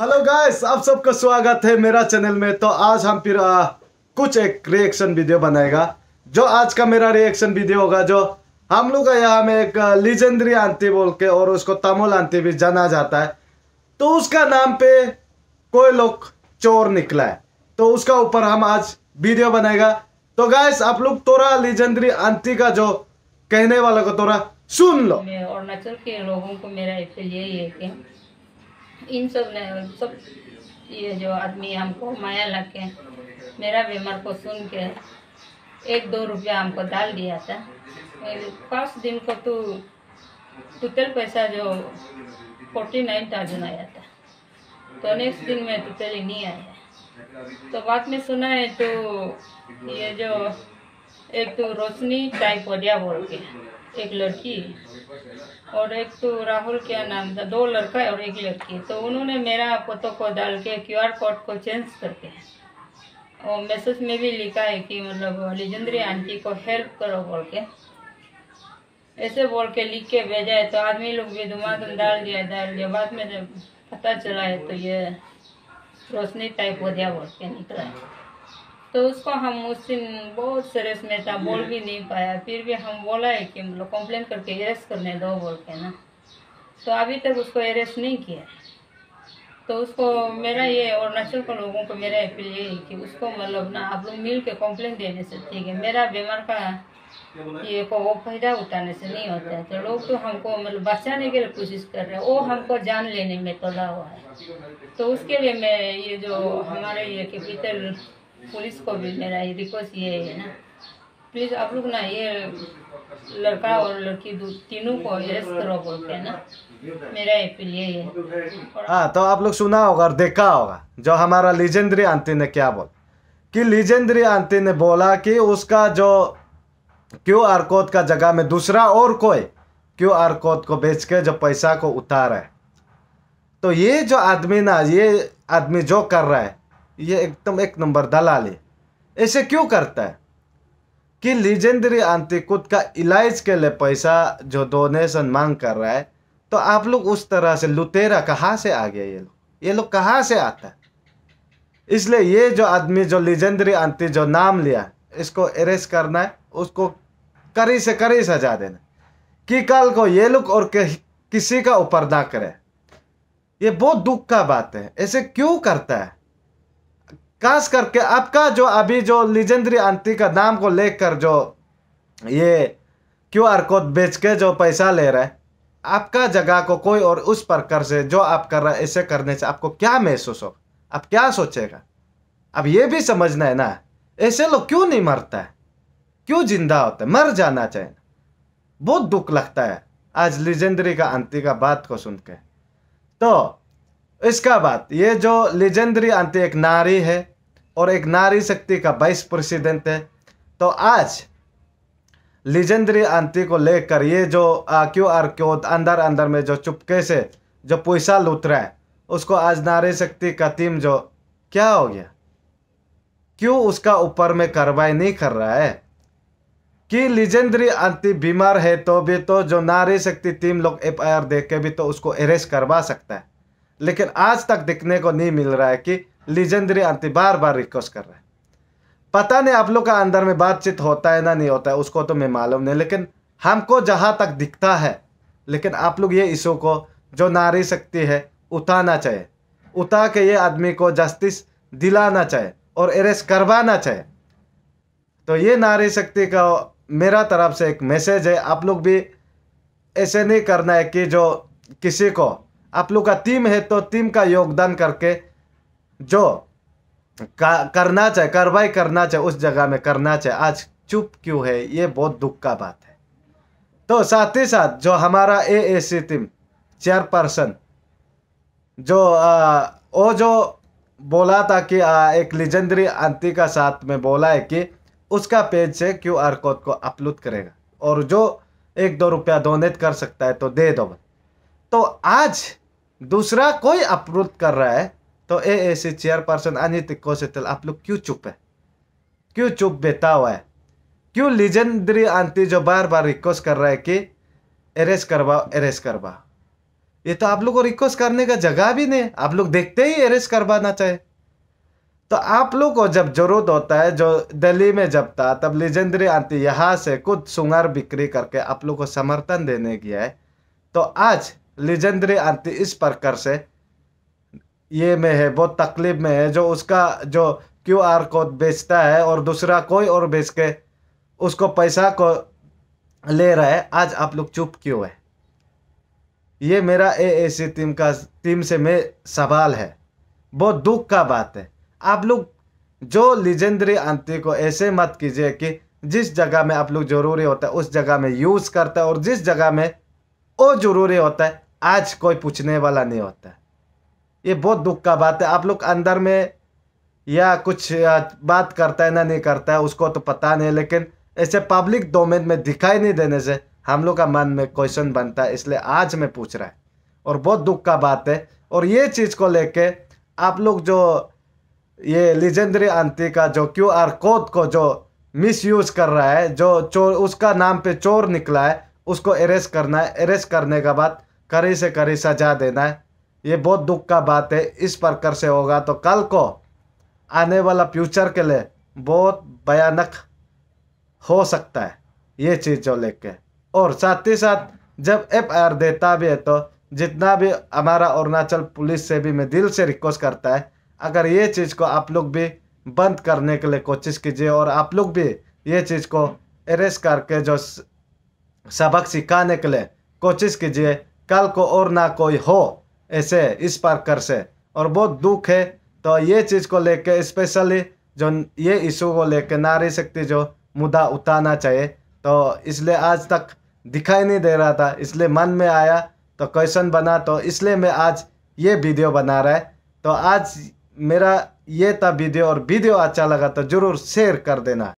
hello guys आप सबका स्वागत है मेरा चैनल में तो आज हम फिर आ, कुछ एक रिएक्शन वीडियो बनाएगा जो आज का मेरा रिएक्शन वीडियो होगा जो हम लोग का यहाँ में एक लीजेंद्री आंटी बोल के और उसको तमोल आंटी भी जाना जाता है तो उसका नाम पे कोई लोग चोर निकला है तो उसका ऊपर हम आज वीडियो बनाएगा तो गाइस आप लोग तोरा लीजेंद्री आंटी का जो कहने वाला को तोरा सुन लो अरुणाचल के लोगों को मेरा यही है कि इन सब ने सब ये जो आदमी हमको माया लग के मेरा बीमार को सुन के एक दो रुपया हमको डाल दिया था पाँच दिन को तो टोटल पैसा जो फोर्टी नाइन थाउजेंड आया था तो नेक्स्ट दिन में टोटल ही नहीं आया तो बाद में सुना है तो ये जो एक तो रोशनी टाइपोडिया बोल के एक लड़की और एक तो राहुल क्या नाम था दो लड़का और एक लड़की तो उन्होंने मेरा फोटो को डाल के क्यू आर कोड को चेंज करके और मैसेज में भी लिखा है कि मतलब लिजेंद्री आंटी को हेल्प करो बोल के ऐसे बोल के लिख के भेजा है तो आदमी लोग भी दुमादम डाल दिया डाल दिया बाद में जब पता चला है तो ये रोशनी टाइप हो गया बोल के निकला है तो उसको हम उस दिन बहुत सीरियस में था बोल भी नहीं पाया फिर भी हम बोला है कि मतलब कंप्लेन करके एरेस करने दो बोल के ना तो अभी तक उसको एरेस नहीं किया तो उसको मेरा ये अरुणाचल के लोगों को मेरा अपील ये है कि उसको मतलब ना आप लोग मिल के कंप्लेन देने से ठीक है मेरा बीमार का ये को वो फायदा उठाने से नहीं होता है तो लोग तो हमको मतलब बचाने के लिए कोशिश कर रहे हैं वो हमको जान लेने में तोड़ा हुआ है तो उसके लिए मैं ये जो हमारे ये कि पुलिस को भी मेरा ये रिक्वेस्ट ये है ना प्लीज़ आप लोग ना ये लड़का और लड़की तीनों को अरेस्ट करो बोलते हैं ना मेरा अपील ये है हाँ तो आप लोग सुना होगा और देखा होगा जो हमारा लीजेंद्री आंटी ने क्या बोला कि लीजेंद्री आंटी ने बोला कि उसका जो क्यू आर कोड का जगह में दूसरा और कोई क्यू आर कोड को बेच के जो पैसा को उतार है तो ये जो आदमी ना ये आदमी जो कर रहा है ये एकदम एक नंबर दलाल है ऐसे क्यों करता है कि लीजेंडरी खुद का इलाज के लिए पैसा जो डोनेशन मांग कर रहा है तो आप लोग उस तरह से लुटेरा कहाँ से आ गया ये लोग ये लोग कहाँ से आता है इसलिए ये जो आदमी जो लीजेंडरी आंती जो नाम लिया इसको अरेस्ट करना है उसको करी से करी सजा देना कि कल को ये लोग और कि, किसी का ऊपर ना करे ये बहुत दुख का बात है ऐसे क्यों करता है खास करके आपका जो अभी जो लीजेंडरी आंटी का नाम को लेकर जो ये क्यू आर कोड बेच के जो पैसा ले रहे आपका जगह को कोई और उस प्रकार से जो आप कर रहे हैं ऐसे करने से आपको क्या महसूस हो आप क्या सोचेगा अब ये भी समझना है ना ऐसे लोग क्यों नहीं मरता है क्यों जिंदा होता है मर जाना चाहिए बहुत दुख लगता है आज लीजेंडरी का अंति का बात को सुन के तो इसका बात ये जो लेजेंडरी आंटी एक नारी है और एक नारी शक्ति का वाइस प्रेसिडेंट है तो आज लेजेंडरी आंटी को लेकर ये जो क्यू आर क्यों अंदर अंदर में जो चुपके से जो पैसा लूट रहा है उसको आज नारी शक्ति का टीम जो क्या हो गया क्यों उसका ऊपर में कार्रवाई नहीं कर रहा है कि लिजेंद्री आंटी बीमार है तो भी तो जो नारी शक्ति टीम लोग एफ आई आर के भी तो उसको अरेस्ट करवा सकता है लेकिन आज तक दिखने को नहीं मिल रहा है कि लीजेंडरी आंटी बार बार रिक्वेस्ट कर रहे हैं पता नहीं आप लोग का अंदर में बातचीत होता है ना नहीं होता है उसको तो मैं मालूम नहीं लेकिन हमको जहाँ तक दिखता है लेकिन आप लोग ये इशू को जो नारी शक्ति है उठाना चाहिए उठा के ये आदमी को जस्टिस दिलाना चाहिए और अरेस्ट करवाना चाहिए तो ये नारी शक्ति का मेरा तरफ से एक मैसेज है आप लोग भी ऐसे नहीं करना है कि जो किसी को आप लोग का टीम है तो टीम का योगदान करके जो करना चाहे कार्रवाई करना चाहे उस जगह में करना चाहे आज चुप क्यों है ये बहुत दुख का बात है तो साथ ही साथ जो हमारा ए ए सी टीम चेयरपर्सन जो आ, वो जो बोला था कि आ, एक लिजेंडरी आंटी का साथ में बोला है कि उसका पेज से क्यू आर कोड को अपलोड करेगा और जो एक दो रुपया डोनेट कर सकता है तो दे दो तो आज दूसरा कोई अप्रूव कर रहा है तो ए ऐसे चेयरपर्सन अनित कौशल आप लोग क्यों चुप है क्यों चुप बेता हुआ है क्यों लीजेंडरी आंटी जो बार बार रिक्वेस्ट कर रहा है कि अरेस्ट करवाओ अरेस्ट करवाओ ये तो आप लोग को रिक्वेस्ट करने का जगह भी नहीं आप लोग देखते ही अरेस्ट करवाना चाहे तो आप लोग को जब जरूरत होता है जो दिल्ली में जब था तब लीजेंडरी आंटी यहाँ से कुछ सुंगार बिक्री करके आप लोग को समर्थन देने की है तो आज लेजेंडरी आंटी इस प्रकार से ये में है बहुत तकलीफ में है जो उसका जो क्यू आर कोड बेचता है और दूसरा कोई और बेच के उसको पैसा को ले रहा है आज आप लोग चुप क्यों है ये मेरा ए ए सी टीम का टीम से मैं सवाल है बहुत दुख का बात है आप लोग जो लिजेंद्री आंती को ऐसे मत कीजिए कि जिस जगह में आप लोग ज़रूरी होता है उस जगह में यूज़ करता है और जिस जगह में वो ज़रूरी होता है आज कोई पूछने वाला नहीं होता ये बहुत दुख का बात है आप लोग अंदर में या कुछ बात करता है ना नहीं करता है उसको तो पता नहीं लेकिन ऐसे पब्लिक डोमेन में दिखाई नहीं देने से हम लोग का मन में क्वेश्चन बनता है इसलिए आज मैं पूछ रहा है और बहुत दुख का बात है और ये चीज़ को लेके आप लोग जो ये लिजेंद्री आंती का जो क्यू आर कोड को जो मिस यूज़ कर रहा है जो चोर उसका नाम पे चोर निकला है उसको अरेस्ट करना है अरेस्ट करने के बाद करी से करी सजा देना है ये बहुत दुख का बात है इस प्रकार से होगा तो कल को आने वाला फ्यूचर के लिए बहुत भयानक हो सकता है ये चीज़ों लेके और साथ ही साथ जब एफ आई आर देता भी है तो जितना भी हमारा अरुणाचल पुलिस से भी मैं दिल से रिक्वेस्ट करता है अगर ये चीज़ को आप लोग भी बंद करने के लिए कोशिश कीजिए और आप लोग भी ये चीज़ को अरेस्ट करके जो सबक सिखाने के लिए कोशिश कीजिए कल को और ना कोई हो ऐसे इस प्रकार से और बहुत दुख है तो ये चीज़ को लेके स्पेशली जो ये इशू को लेके नारी शक्ति जो मुद्दा उठाना चाहिए तो इसलिए आज तक दिखाई नहीं दे रहा था इसलिए मन में आया तो क्वेश्चन बना तो इसलिए मैं आज ये वीडियो बना रहा है तो आज मेरा ये था वीडियो और वीडियो अच्छा लगा तो ज़रूर शेयर कर देना